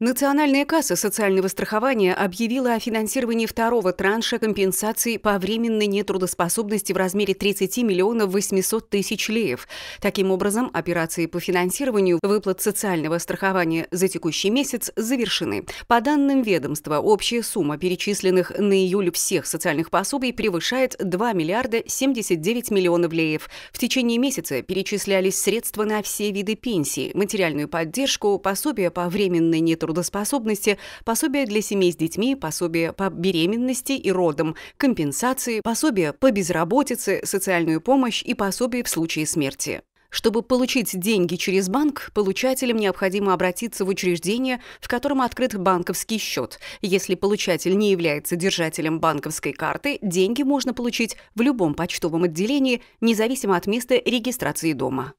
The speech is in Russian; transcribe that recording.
Национальная касса социального страхования объявила о финансировании второго транша компенсации по временной нетрудоспособности в размере 30 миллионов 800 тысяч леев. Таким образом, операции по финансированию выплат социального страхования за текущий месяц завершены. По данным ведомства, общая сумма перечисленных на июль всех социальных пособий превышает 2 миллиарда 79 миллионов леев. В течение месяца перечислялись средства на все виды пенсии, материальную поддержку, пособия по временной нетрудоспособности трудоспособности, пособия для семей с детьми, пособия по беременности и родам, компенсации, пособия по безработице, социальную помощь и пособие в случае смерти. Чтобы получить деньги через банк, получателям необходимо обратиться в учреждение, в котором открыт банковский счет. Если получатель не является держателем банковской карты, деньги можно получить в любом почтовом отделении, независимо от места регистрации дома.